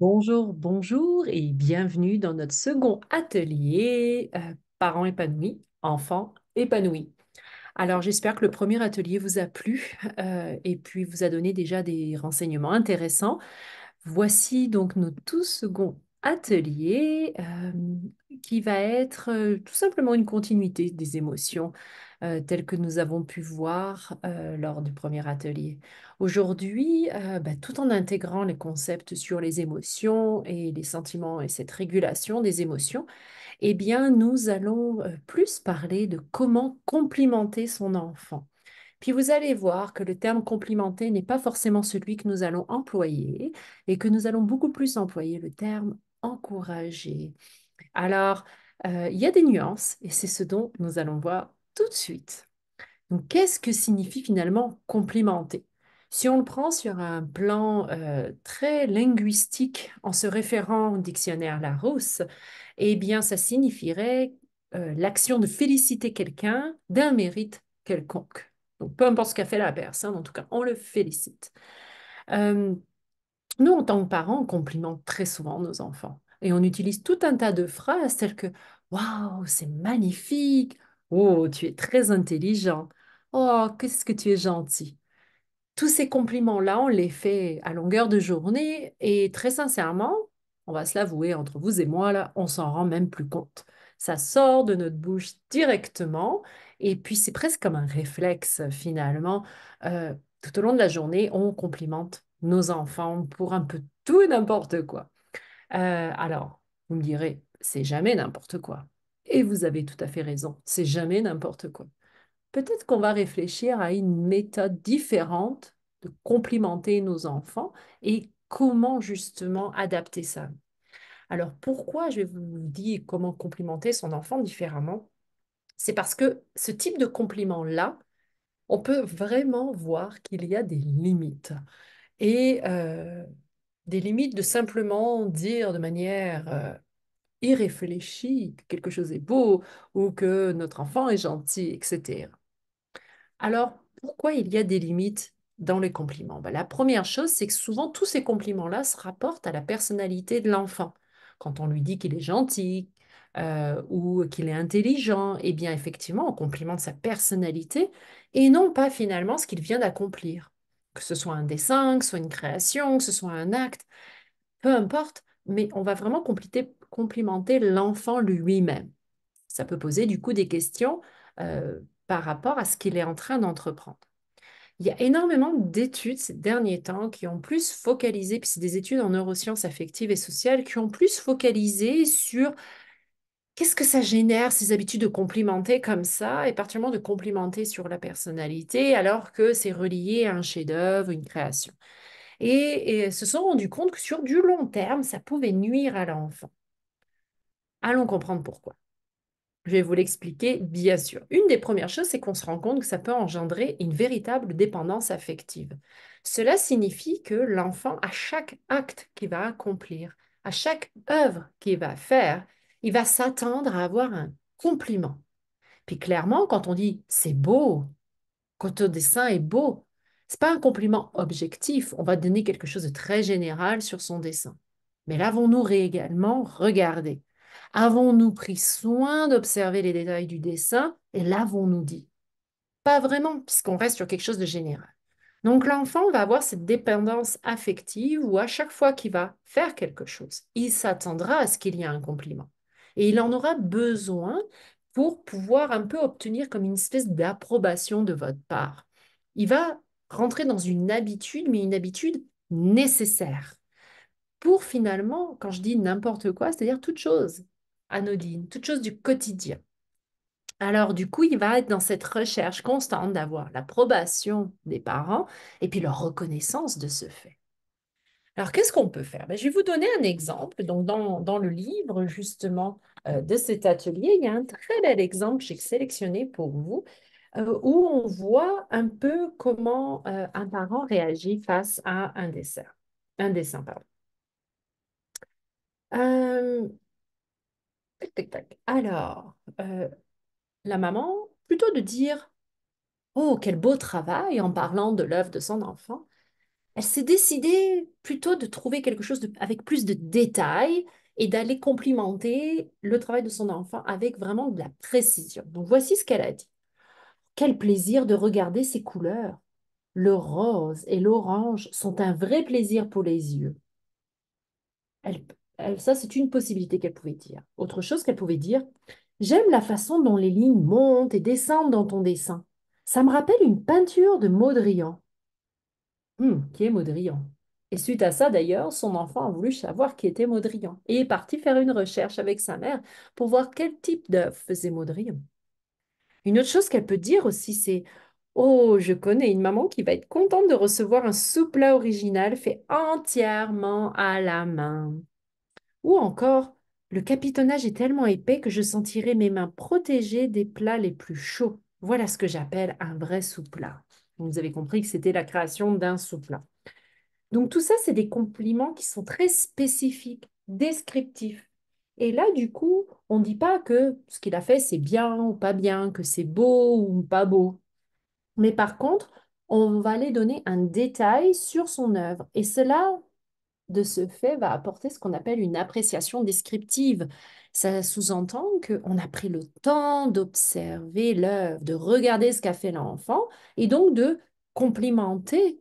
Bonjour, bonjour et bienvenue dans notre second atelier euh, Parents épanouis, enfants épanouis. Alors j'espère que le premier atelier vous a plu euh, et puis vous a donné déjà des renseignements intéressants. Voici donc notre tout second atelier euh, qui va être tout simplement une continuité des émotions euh, tel que nous avons pu voir euh, lors du premier atelier. Aujourd'hui, euh, bah, tout en intégrant les concepts sur les émotions et les sentiments et cette régulation des émotions, eh bien, nous allons plus parler de comment complimenter son enfant. Puis vous allez voir que le terme complimenter n'est pas forcément celui que nous allons employer et que nous allons beaucoup plus employer le terme encourager. Alors, il y a des nuances et c'est ce dont nous allons voir tout de suite. Donc, qu'est-ce que signifie finalement complimenter Si on le prend sur un plan euh, très linguistique, en se référant au dictionnaire Larousse, eh bien, ça signifierait euh, l'action de féliciter quelqu'un d'un mérite quelconque. Donc, peu importe ce qu'a fait la personne, en tout cas, on le félicite. Euh, nous, en tant que parents, on complimente très souvent nos enfants. Et on utilise tout un tas de phrases telles que Waouh, c'est magnifique Oh, tu es très intelligent. Oh, qu'est-ce que tu es gentil. Tous ces compliments-là, on les fait à longueur de journée et très sincèrement, on va se l'avouer entre vous et moi, là, on s'en rend même plus compte. Ça sort de notre bouche directement et puis c'est presque comme un réflexe finalement. Euh, tout au long de la journée, on complimente nos enfants pour un peu tout n'importe quoi. Euh, alors, vous me direz, c'est jamais n'importe quoi. Et vous avez tout à fait raison, c'est jamais n'importe quoi. Peut-être qu'on va réfléchir à une méthode différente de complimenter nos enfants et comment justement adapter ça. Alors pourquoi je vous dis comment complimenter son enfant différemment C'est parce que ce type de compliment-là, on peut vraiment voir qu'il y a des limites. Et euh, des limites de simplement dire de manière euh, irréfléchi que quelque chose est beau ou que notre enfant est gentil, etc. Alors, pourquoi il y a des limites dans les compliments ben, La première chose, c'est que souvent, tous ces compliments-là se rapportent à la personnalité de l'enfant. Quand on lui dit qu'il est gentil euh, ou qu'il est intelligent, eh bien, effectivement, on complimente sa personnalité et non pas finalement ce qu'il vient d'accomplir. Que ce soit un dessin, que ce soit une création, que ce soit un acte, peu importe, mais on va vraiment compléter complimenter l'enfant lui-même. Ça peut poser du coup des questions euh, par rapport à ce qu'il est en train d'entreprendre. Il y a énormément d'études ces derniers temps qui ont plus focalisé, puis c'est des études en neurosciences affectives et sociales, qui ont plus focalisé sur qu'est-ce que ça génère, ces habitudes de complimenter comme ça, et particulièrement de complimenter sur la personnalité, alors que c'est relié à un chef-d'œuvre, une création. Et, et, se sont rendus compte que sur du long terme, ça pouvait nuire à l'enfant. Allons comprendre pourquoi. Je vais vous l'expliquer, bien sûr. Une des premières choses, c'est qu'on se rend compte que ça peut engendrer une véritable dépendance affective. Cela signifie que l'enfant, à chaque acte qu'il va accomplir, à chaque œuvre qu'il va faire, il va s'attendre à avoir un compliment. Puis clairement, quand on dit c'est beau, quand ton dessin est beau, c'est pas un compliment objectif, on va donner quelque chose de très général sur son dessin. Mais l'avons-nous réellement regardé Avons-nous pris soin d'observer les détails du dessin et l'avons-nous dit Pas vraiment, puisqu'on reste sur quelque chose de général. Donc l'enfant va avoir cette dépendance affective où à chaque fois qu'il va faire quelque chose, il s'attendra à ce qu'il y ait un compliment. Et il en aura besoin pour pouvoir un peu obtenir comme une espèce d'approbation de votre part. Il va rentrer dans une habitude, mais une habitude nécessaire pour finalement, quand je dis n'importe quoi, c'est-à-dire toute chose anodine, toute chose du quotidien. Alors du coup, il va être dans cette recherche constante d'avoir l'approbation des parents et puis leur reconnaissance de ce fait. Alors qu'est-ce qu'on peut faire ben, Je vais vous donner un exemple. Donc dans, le livre justement euh, de cet atelier, il y a un très bel exemple que j'ai sélectionné pour vous euh, où on voit un peu comment euh, un parent réagit face à un Un dessin, euh, Alors, euh, la maman, plutôt de dire Oh, quel beau travail en parlant de l'œuvre de son enfant, elle s'est décidée plutôt de trouver quelque chose avec plus de détails et d'aller complimenter le travail de son enfant avec vraiment de la précision. Donc, voici ce qu'elle a dit. Quel plaisir de regarder ces couleurs. Le rose et l'orange sont un vrai plaisir pour les yeux. Elle, euh, ça c'est une possibilité qu'elle pouvait dire. Autre chose qu'elle pouvait dire, j'aime la façon dont les lignes montent et descendent dans ton dessin. Ça me rappelle une peinture de Maudrian. Hum, qui est Maudrian Et suite à ça, d'ailleurs, son enfant a voulu savoir qui était Maudrian et est parti faire une recherche avec sa mère pour voir quel type d'œuf faisait Maudrian. Une autre chose qu'elle peut dire aussi, c'est Oh, je connais une maman qui va être contente de recevoir un souplet original fait entièrement à la main. Ou encore, le capitonnage est tellement épais que je sentirai mes mains protégées des plats les plus chauds. Voilà ce que j'appelle un vrai sous-plat. Vous avez compris que c'était la création d'un sous Donc tout ça, c'est des compliments qui sont très spécifiques, descriptifs. Et là, du coup, on ne dit pas que ce qu'il a fait, c'est bien ou pas bien, que c'est beau ou pas beau. Mais par contre, on va aller donner un détail sur son œuvre. Et cela de ce fait, va apporter ce qu'on appelle une appréciation descriptive. Ça sous-entend qu'on a pris le temps d'observer l'œuvre, de regarder ce qu'a fait l'enfant et donc de complimenter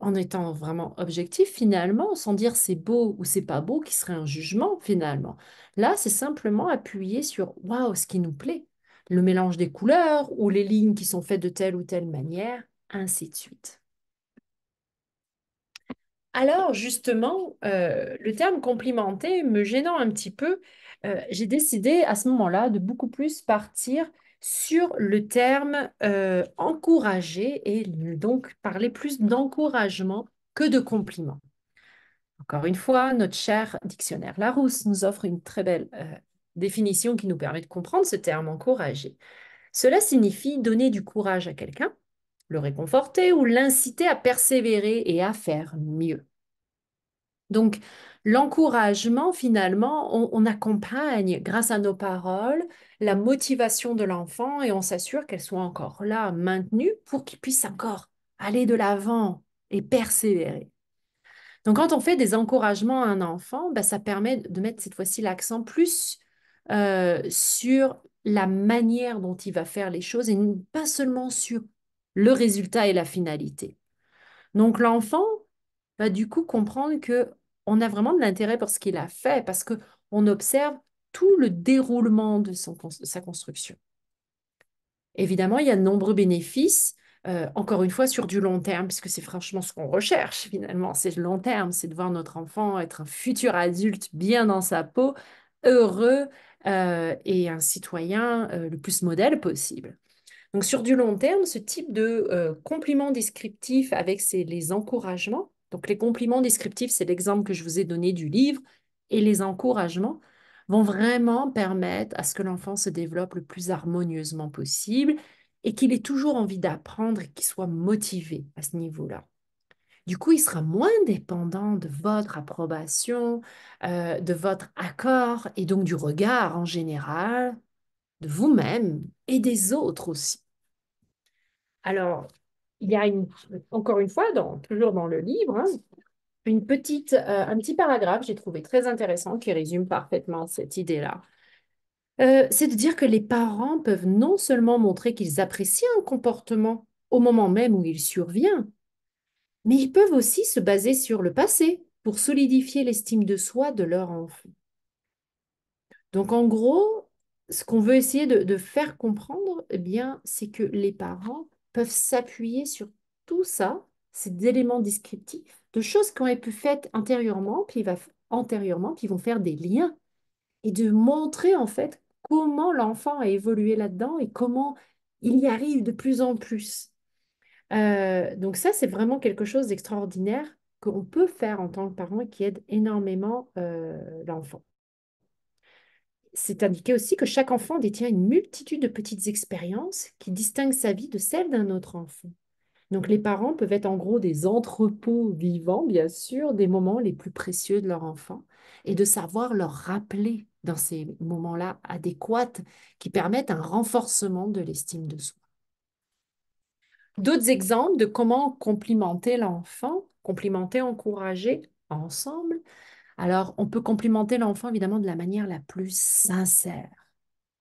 en étant vraiment objectif finalement, sans dire c'est beau ou c'est pas beau, qui serait un jugement finalement. Là, c'est simplement appuyer sur waouh, ce qui nous plaît, le mélange des couleurs ou les lignes qui sont faites de telle ou telle manière, ainsi de suite. Alors justement, euh, le terme complimenter me gênant un petit peu, euh, j'ai décidé à ce moment-là de beaucoup plus partir sur le terme euh, encourager et donc parler plus d'encouragement que de compliment. Encore une fois, notre cher dictionnaire Larousse nous offre une très belle définition qui nous permet de comprendre ce terme encourager. Cela signifie donner du courage à quelqu'un le réconforter ou l'inciter à persévérer et à faire mieux. Donc, l'encouragement, finalement, on, accompagne grâce à nos paroles la motivation de l'enfant et on s'assure qu'elle soit encore là, maintenue, pour qu'il puisse encore aller de l'avant et persévérer. Donc, quand on fait des encouragements à un enfant, ben, ça permet de mettre cette fois-ci l'accent plus euh, sur la manière dont il va faire les choses et pas seulement sur le résultat et la finalité. Donc l'enfant va bah, du coup comprendre que on a vraiment de l'intérêt pour ce qu'il a fait parce que on observe tout le déroulement de sa construction. Évidemment, il y a de nombreux bénéfices, euh, encore une fois, sur du long terme, puisque c'est franchement ce qu'on recherche finalement, c'est le long terme, c'est de voir notre enfant être un futur adulte bien dans sa peau, heureux euh, et un citoyen euh, le plus modèle possible. Donc sur du long terme, ce type de euh, compliments compliment descriptif avec les encouragements, donc les compliments descriptifs, c'est l'exemple que je vous ai donné du livre, et les encouragements vont vraiment permettre à ce que l'enfant se développe le plus harmonieusement possible et qu'il ait toujours envie d'apprendre et qu'il soit motivé à ce niveau-là. Du coup, il sera moins dépendant de votre approbation, euh, de votre accord et donc du regard en général, de vous-même et des autres aussi. Alors, il y a une, encore une fois, toujours dans le livre, hein, une petite, euh, un petit paragraphe, j'ai trouvé très intéressant, qui résume parfaitement cette idée-là. Euh, c'est de dire que les parents peuvent non seulement montrer qu'ils apprécient un comportement au moment même où il survient, mais ils peuvent aussi se baser sur le passé pour solidifier l'estime de soi de leur enfant. Donc en gros, ce qu'on veut essayer de, faire comprendre, eh bien, c'est que les parents peuvent s'appuyer sur tout ça, ces éléments descriptifs, de choses qui ont été faites antérieurement, qui va, antérieurement, vont faire des liens et de montrer en fait comment l'enfant a évolué là-dedans et comment il y arrive de plus en plus. Euh, donc ça, c'est vraiment quelque chose d'extraordinaire qu'on peut faire en tant que parent et qui aide énormément euh, l'enfant c'est indiqué aussi que chaque enfant détient une multitude de petites expériences qui distinguent sa vie de celle d'un autre enfant. Donc les parents peuvent être en gros des entrepôts vivants, bien sûr, des moments les plus précieux de leur enfant, et de savoir leur rappeler dans ces moments-là adéquats qui permettent un renforcement de l'estime de soi. D'autres exemples de comment complimenter l'enfant, complimenter, encourager ensemble, alors, on peut complimenter l'enfant évidemment de la manière la plus sincère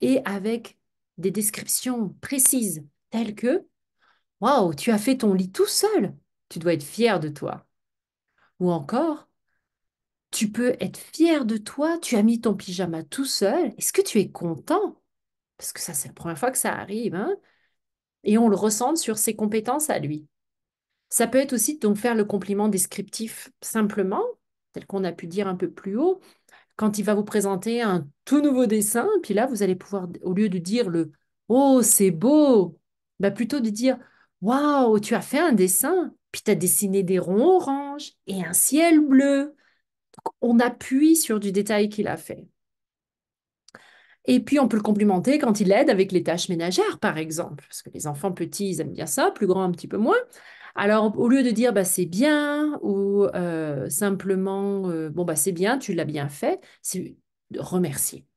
et avec des descriptions précises telles que Waouh, tu as fait ton lit tout seul, tu dois être fier de toi. Ou encore Tu peux être fier de toi, tu as mis ton pyjama tout seul, est-ce que tu es content Parce que ça, c'est la première fois que ça arrive. Hein et on le ressent sur ses compétences à lui. Ça peut être aussi donc faire le compliment descriptif simplement, qu'on a pu dire un peu plus haut, quand il va vous présenter un tout nouveau dessin, puis là, vous allez pouvoir, au lieu de dire le Oh, c'est beau, bah plutôt de dire Waouh, tu as fait un dessin, puis tu as dessiné des ronds oranges et un ciel bleu. on appuie sur du détail qu'il a fait. Et puis, on peut le complimenter quand il aide avec les tâches ménagères, par exemple, parce que les enfants petits, ils aiment bien ça, plus grands un petit peu moins. Alors, au lieu de dire bah, c'est bien ou euh, simplement euh, bon, bah, c'est bien, tu l'as bien fait, c'est de remercier.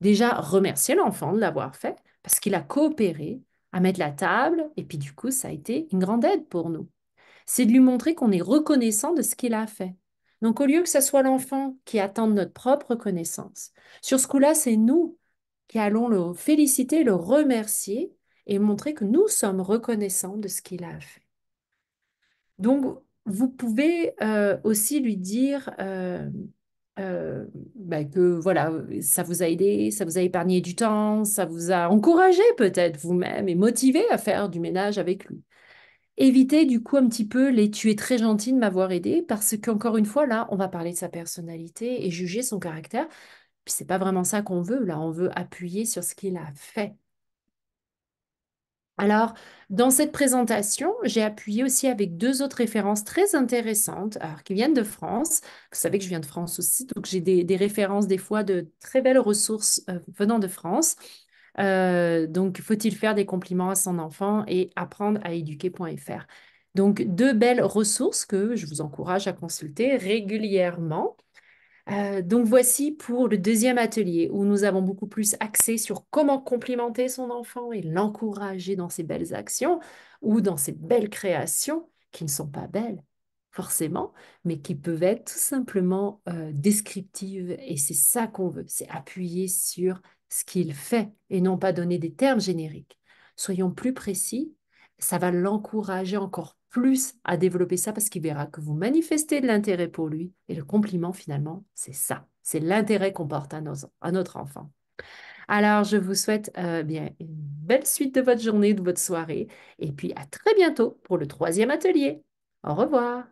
Déjà, remercier l'enfant de l'avoir fait parce qu'il a coopéré à mettre la table et puis du coup, ça a été une grande aide pour nous. C'est de lui montrer qu'on est reconnaissant de ce qu'il a fait. Donc, au lieu que ce soit l'enfant qui attende notre propre reconnaissance, sur ce coup-là, c'est nous qui allons le féliciter, le remercier et montrer que nous sommes reconnaissants de ce qu'il a fait. Donc, vous pouvez euh, aussi lui dire euh, euh, bah, que voilà, ça vous a aidé, ça vous a épargné du temps, ça vous a encouragé peut-être vous-même et motivé à faire du ménage avec lui. Évitez du coup un petit peu les tu es très gentil de m'avoir aidé parce qu'encore une fois, là, on va parler de sa personnalité et juger son caractère. Puis c'est pas vraiment ça qu'on veut. Là, on veut appuyer sur ce qu'il a fait. Alors, dans cette présentation, j'ai appuyé aussi avec deux autres références très intéressantes qui viennent de France. Vous savez que je viens de France aussi, donc j'ai des, références des fois de très belles ressources euh, venant de France. Euh, donc, faut-il faire des compliments à son enfant et apprendre à éduquer.fr. Donc, deux belles ressources que je vous encourage à consulter régulièrement euh, donc voici pour le deuxième atelier où nous avons beaucoup plus axé sur comment complimenter son enfant et l'encourager dans ses belles actions ou dans ses belles créations qui ne sont pas belles forcément, mais qui peuvent être tout simplement euh, descriptives. Et c'est ça qu'on veut, c'est appuyer sur ce qu'il fait et non pas donner des termes génériques. Soyons plus précis, ça va l'encourager encore plus à développer ça parce qu'il verra que vous manifestez de l'intérêt pour lui. Et le compliment, finalement, c'est ça. C'est l'intérêt qu'on porte à, nos, à, notre enfant. Alors, je vous souhaite euh, bien une belle suite de votre journée, de votre soirée. Et puis, à très bientôt pour le troisième atelier. Au revoir.